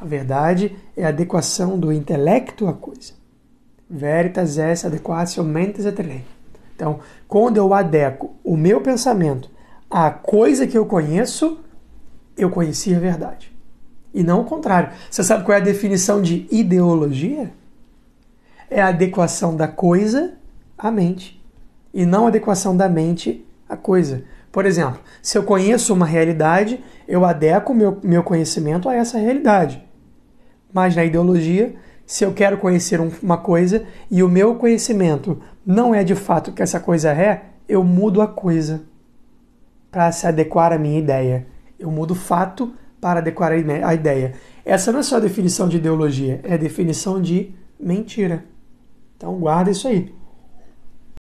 A verdade é a adequação do intelecto à coisa. Veritas est adequatio mentes et rei. Então, quando eu adequo o meu pensamento à coisa que eu conheço, eu conheci a verdade. E não o contrário. Você sabe qual é a definição de ideologia? É a adequação da coisa à mente. E não a adequação da mente à coisa. Por exemplo, se eu conheço uma realidade, eu adequo meu, meu conhecimento a essa realidade mas na ideologia, se eu quero conhecer uma coisa e o meu conhecimento não é de fato que essa coisa é, eu mudo a coisa para se adequar à minha ideia. Eu mudo o fato para adequar a ideia. Essa não é só a definição de ideologia, é a definição de mentira. Então guarda isso aí.